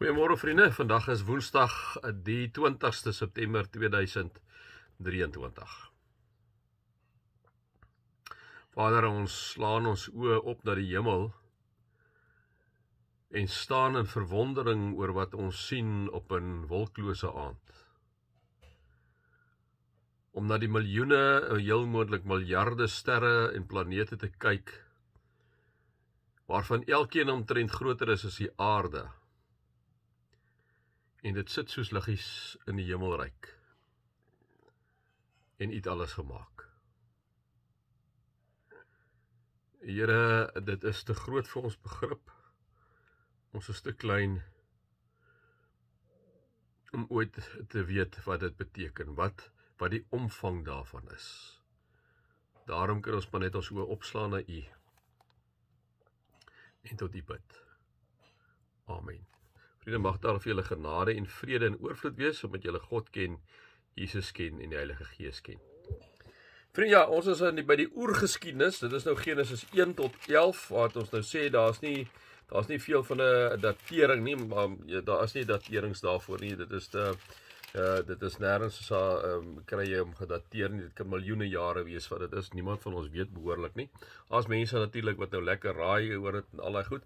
Goeiemôre vriende, vandag is Woensdag die 20ste September 2023. Vader, ons slaan ons oë op na die hemel en staan in verwondering oor wat ons sien op 'n wolklose aand. Om na die miljoene, heel moontlik miljarde sterre en planete te kyk waarvan elkeen omtrent groter is as die aarde en dit sit soos liggies in die hemelryk en uit alles gemaak. Here, dit is te groot vir ons begrip. Ons is te klein om ooit te weet wat dit beteken, wat wat die omvang daarvan is. Daarom kan ons maar net ons oë opslaan na U. En tot U bid. Amen. Vriende, mag daar vir julle genade en vrede in oorvloed wees omdat julle God ken, Jesus ken en die Heilige Gees ken. Vriende, ja, ons is aan by die oergeskiedenis. Dit is nou Genesis 1 tot 11 waar ons nou sê daar's nie daar's nie veel van 'n datering nie, maar um, ja, daar is nie daterings daarvoor nie. Dit is te uh dit is nêrens so 'n um, ehm, kry jy om gedateer nie dit kan miljoene jare wees wat dit is niemand van ons weet behoorlik nie as mense natuurlik wat nou lekker raai oor dit en al daai goed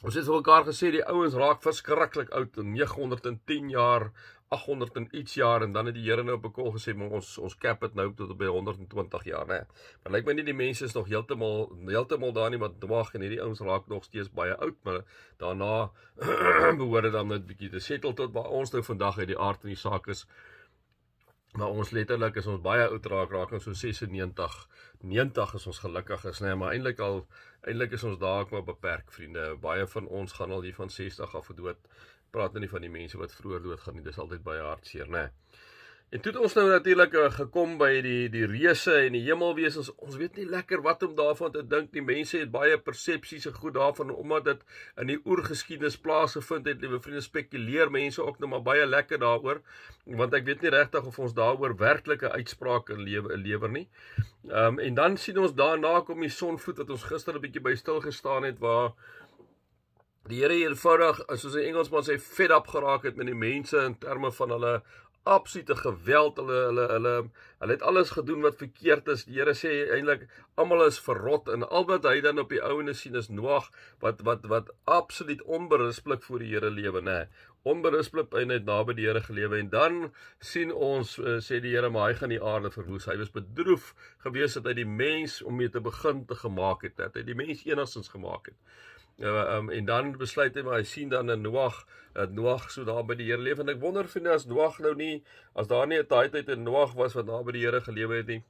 Ons het mekaar gesê die ouens raak verskriklik oud en 910 jaar, 800 en iets jaar en dan het die Here nou op 'n kol gesê maar ons ons cap het nou tot by 120 jaar nê. Maar lyk my nie die mense is nog heeltemal heeltemal daar nie wat dwaag en hierdie ouens raak nog steeds baie oud maar daarna behoort dit dan net bietjie te settle tot by ons nou vandag uit die aard van die saak is. Ehm maar ons letterlik is ons baie oud raak raak ons so 96 90 is ons gelukkig is nee maar eintlik al eintlik is ons daar maar beperk vriende baie van ons gaan al hier van 60 af dood praat nou nie van die mense wat vroeër dood gaan nie dis altyd baie hartseer nê nee. En toe het ons nou natuurlik eh, gekom by die die reëse en die hemelwesens. Ons weet nie lekker wat om daarvan te dink nie. Mense het baie persepsies en goed daarvan omdat dit in die oergeskiedenis plaasgevind het. Liewe vriende, spekuleer mense ook nou maar baie lekker daaroor, want ek weet nie regtig of ons daaroor werklike uitsprake in lewe lewer nie. Ehm um, en dan sien ons daarna kom die sonvoet wat ons gister 'n bietjie by stil gestaan het waar Die Here eenvoudig, soos 'n Engelsman sê, fed up geraak het met die mense in terme van hulle absolute geweld. Hulle hulle hulle hulle het alles gedoen wat verkeerd is. Die Here sê eintlik almal is verrot en al wat hy dan op die ouene sien is Noag wat wat wat absoluut onberispelik voor die Here lewe, nê. Onberispelik en net naby die Here gelewe en dan sien ons eh, sê die Here maar hy gaan die aarde verwoes. Hy was bedroef gewees dat hy die mens om mee te begin te gemaak het, dat hy die mens enigstens gemaak het. Ja, um, en dan besluit hy maar hy sien dan 'n Noag, 'n Noag so daar by die Here lewe en ek wonder vind as Noag nou nie as daar nie 'n daai tyd 'n Noag was wat daar by die Here gelewe het nie.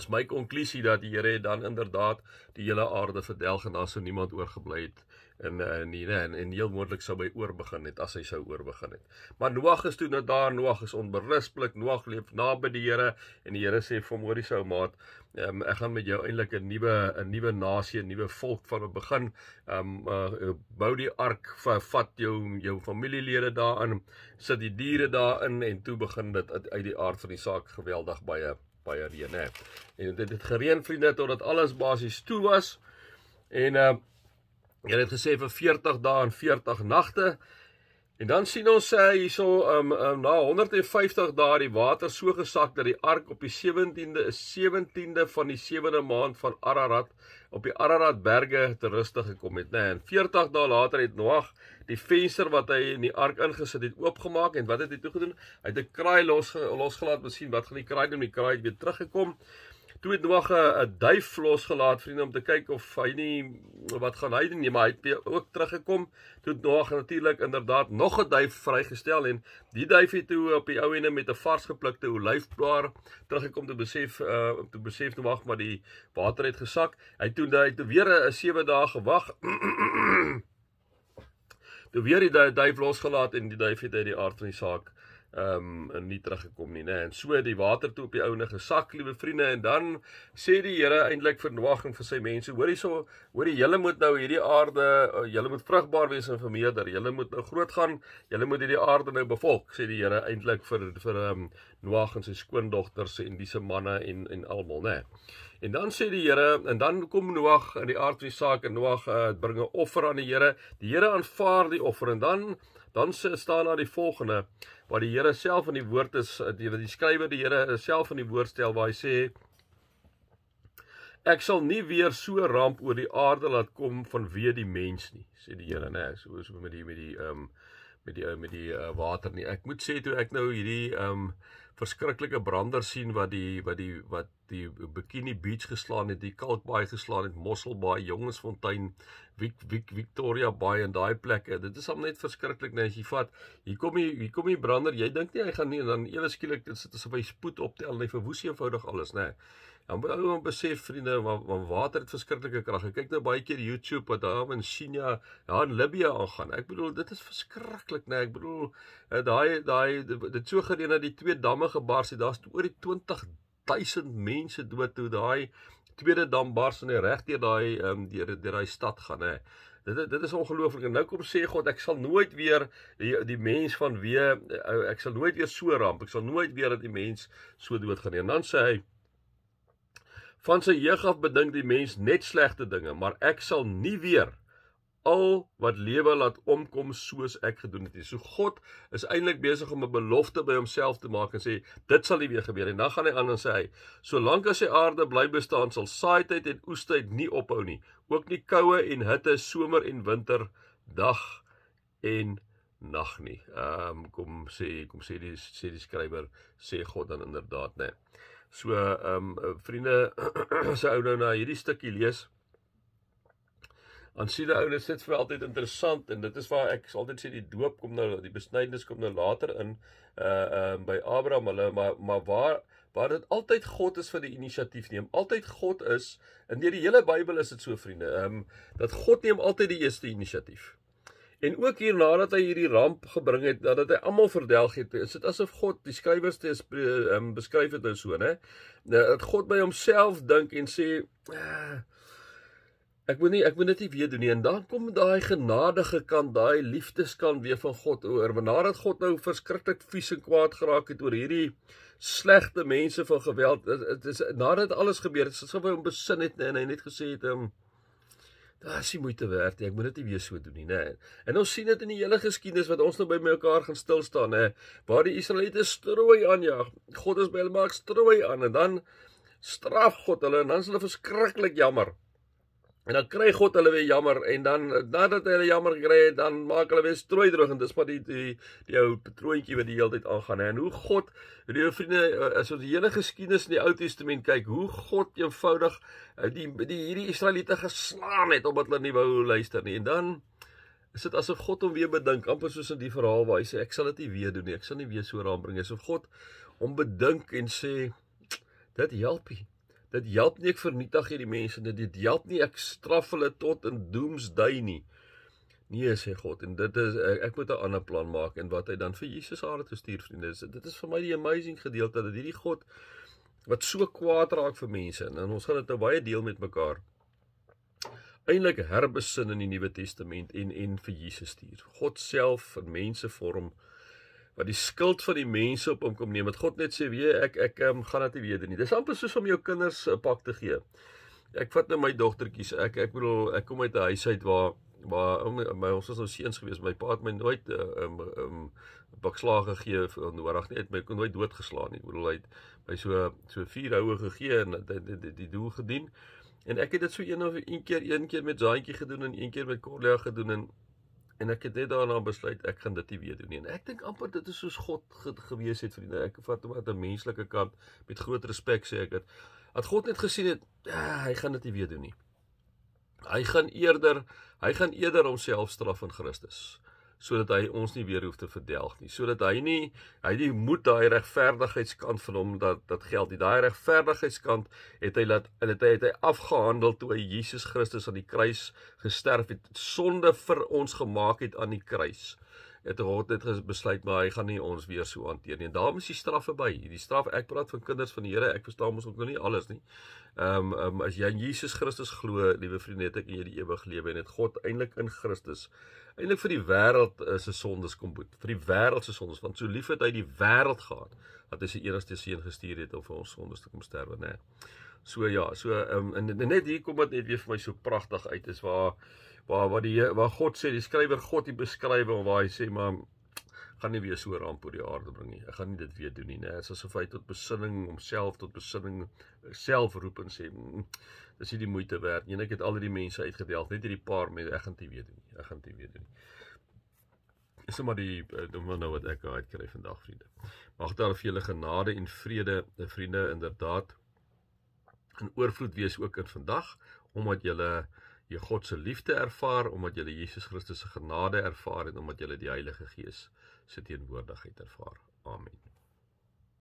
Is my konklusie dat die Here het dan inderdaad die hele aarde verdel en daar sou niemand oorgebly het nie in in die nê en, en heel moontlik sou hy oorbegin het as hy sou oorbegin het. Maar Noag is toe na nou daar Noag is onberispelik, Noag leef naby die Here en die Here sê vir hom: "Sou maat, um, ek gaan met jou eintlik 'n nuwe 'n nuwe nasie, 'n nuwe volk van 'n begin. Ehm um, uh, bou die ark, vat jou jou familielede daarin, sit die diere daarin en toe begin dit uit die aard van die saak geweldig baie baie reën hè. En dit het gereën vriende totdat alles basies toe was. En uh, Hulle het gesê vir 40 dae en 40 nagte. En dan sien ons sê hierso um, um na 150 dae die water so gesak dat die ark op die 17de is 17de van die 7de maand van Ararat op die Ararat berge ter rustig gekom het nê nee, en 40 dae later het Noag die venster wat hy in die ark ingesit het oopgemaak en wat het hy toe gedoen hy het 'n kraai los losgelaat om sien wat gaan die kraai doen die kraai het weer teruggekom Toe het nog 'n duif losgelaat vriende om te kyk of hy nie wat gaan hy doen nie, maar hy het ook teruggekom. Toe het nog natuurlik inderdaad nog 'n duif vrygestel en die duif het toe op die ou ene met 'n vars geplukte olyfblaar teruggekom te besef uh om te besef toe nou wag maar die water het gesak. Hy toe hy het weer 'n 7 dae gewag. toe weer die duif losgelaat en die duif het uit die aard van die saak ehm um, nie teruggekom nie, né? En so die water toe op die ouene gesak, liewe vriende, en dan sê die Here eintlik vir Noag en vir sy mense, hoor hierso, hoor jy julle moet nou hierdie aarde, eh, julle moet vrugbaar wees en vermeerder, julle moet nou groot gaan, julle moet hierdie aarde nou bevolk, sê die Here eintlik vir vir ehm um, Noag en sy skoondogters en diese manne en en almal, né? En dan sê die Here en dan kom Noag in die aardse saak en Noag uh, eh, bringe offer aan die Here. Die Here aanvaar die offer en dan dan sê staan daar die volgende wat die Here self in die woord is eh, die wat die skrywer die Here self in die woord stel waar hy sê Ek sal nie weer so ramp oor die aarde laat kom vanweë die mens nie sê die Here nê so so met die met die ehm um, met die eh, met die uh, water nie ek moet sê toe ek nou hierdie ehm um, verskriklike brander sien wat die wat die wat die Bikini Beach geslaan het, die Kalk Bay geslaan het, Mossel Bay, Jongensfontein, Wik Wik Victoria Bay en daai plekke. Dit is hom net verskriklik net as jy vat. Hier kom hier, hier kom die brander. Jy dink nie hy gaan nie dan ewe skielik dit sit asof hy spoed optel, hy verwoes eenvoudig alles, né? Nee. Dan moet ou man besef vriende, want, want water het verskriklike krag. Ek kyk nou baie keer YouTube wat daar in China, ja in Libië aangaan. Ek bedoel dit is verskriklik, né? Nee, ek bedoel eh, daai daai dit so gereed dat die twee damme damme gebars het, daar's oor die 20000 mense dood toe daai tweede dam bars en regdeur daai um, deur deur daai stad gaan hè. Dit dit is ongelooflik en nou kom sê God ek sal nooit weer die, die mens van wie eh, ek sal nooit weer so ramp ek sal nooit weer dat die mens so dood gaan nie en dan sê hy van sy jeug af bedink die mens net slegte dinge maar ek sal nie weer al wat lewe laat omkom soos ek gedoen het. So God is eintlik besig om 'n belofte by homself te maak en sê dit sal nie weer gebeur en dan gaan hy aan en sê hy solank as die aarde bly bestaan sal saaityd en oestyd nie ophou nie. Ook nie koue en hitte, somer en winter, dag en nag nie. Ehm um, kom sê kom sê die sê die skrywer sê God dan inderdaad nê. So ehm um, vriende se ou nou na hierdie stukkie lees aan sien die ouens sit vir altyd interessant en dit is waar ek altyd sê die doop kom nou die besnydenis kom nou later in uh ehm uh, by Abraham hulle maar maar waar waar dit altyd God is vir die inisiatief neem altyd God is in die hele Bybel is dit so vriende ehm um, dat God neem altyd die eerste inisiatief En ook hier nadat hy hierdie ramp gebring het, nadat hy almal verdelg het, is dit asof God die skrywers te um, beskryf het nou so, né? Nou, dat God by homself dink en sê, ah, Ek wil nie ek wil dit nie weer doen nie en dan kom daai genadige kant, daai liefdeskant weer van God oor. Want nadat God nou verskriklik vies en kwaad geraak het oor hierdie slegte mense van geweld, dit is nadat alles gebeur het, het hy hom besin het en hy net gesê het, "Hem, daar's nie moeite werd nie. Ek moet dit nie weer so doen nie, nê." Nee. En ons sien dit in die hele geskiedenis wat ons nou by mekaar gaan stil staan, nê, waar die Israeliete strooi aanjag. God is by hulle maak strooi aan en dan straf God hulle en dan is hulle verskriklik jammer. En dan kry God hulle weer jammer en dan nadat hy hulle jammer gekry het, dan maak hulle weer strooi droog en dis wat die die die ou patroontjie wat die hele tyd aangaan hè. En hoe God, weet jy vriende, eh, as ons die hele geskiedenis in die Ou Testament kyk, hoe God eenvoudig eh, die die hierdie Israeliete geslaan het omdat hulle nie wou luister nie. En dan is dit asof God hom weer bedink, amper soos in die verhaal waar hy sê ek sal dit nie weer doen nie. Ek sal nie weer so raam bring nie. Asof God hom bedink en sê dit help nie. Dit help nie ek vernietig hierdie mense nie. Dit help nie ek straf hulle tot in doemsdae nie. Nee sê God en dit is ek, ek moet 'n ander plan maak en wat hy dan vir Jesus aan het gestuur vriende. Dit is vir my die amazing gedeelte dat hierdie God wat so kwaad raak vir mense en ons gaan dit nou baie deel met mekaar. Eindelik herbesin in die Nuwe Testament en en vir Jesus stuur. God self in mense vorm wat die skuld van die mense op hom kom neem. Wat God net sê, weet jy, ek ek um, gaan dit nie weer nie. Dis amper soos om jou kinders 'n pak te gee. Ek vat nou my dogtertjies. Ek ek bedoel, ek kom uit 'n huis uit waar waar my ons was nou seuns gewees. My pa het my nooit 'n uh, eh, um, ehm, um, ehm, pak slag gegee vir nodig nie. Hy het my nooit doodgeslaan nie. Ek bedoel, hy het my so so vier houe gegee en die, die, die, die doel gedien. En ek het dit so een of een keer een keer met Jantjie gedoen en een keer met Corlia gedoen en en ek het net daarna besluit ek gaan dit nie weer doen nie. En ek dink amper dit is soos God ge gewees het vir die ek vat hom uit 'n menslike kant met groot respek sê ek dit. Dat God net gesien het, ah, hy gaan dit nie weer doen nie. Hy gaan eerder hy gaan eerder homself straf in Christus sodat hy ons nie weer hoef te verdelg nie sodat hy nie hy die moed daai regverdigheidskant van hom dat dat geld die daai regverdigheidskant het hy laat het hy het hy afgehandel toe hy Jesus Christus aan die kruis gesterf het sonde vir ons gemaak het aan die kruis uh het God net besluit maar hy gaan nie ons weer so hanteer nie. En daarom is die straf verby. Die straf ek praat van kinders van die Here, ek verstaan mos ook nog nie alles nie. Ehm um, um, as jy in Jesus Christus glo, liewe vriende, het ek in hierdie ewig lewe en het God eintlik in Christus eintlik vir die wêreld uh, se sondes kom boet, vir die wêreld se sondes want so lief het hy die wêreld gehad dat hy sy enigste seun gestuur het om vir ons sondes te kom sterwe, né? Nee. So ja, so um, en, en net hier kom dit net weer vir my so pragtig uit is waar waar wat die waar God sê die skrywer God hier beskryf en waar hy sê maar gaan nie weer so ramp op die aarde bring nie. Ek gaan nie dit weer doen nie, né? Dit is asof hy tot besinning homself tot besinning self roep en sê mm, dis nie die moeite werd nie. En ek het al die mense uitgedeel, net hierdie paar mense ek gaan dit weer doen. Ek gaan dit weer doen. Dis maar die nommer eh, nou wat ek uitkry vandag vriende. Mag daar vir julle genade en vrede, eh, vriende, inderdaad in oorvloed wees ook in vandag omdat jy jy God se liefde ervaar, omdat jy Jesus Christus se genade ervaar en omdat jy die Heilige Gees se teenwoordigheid ervaar. Amen.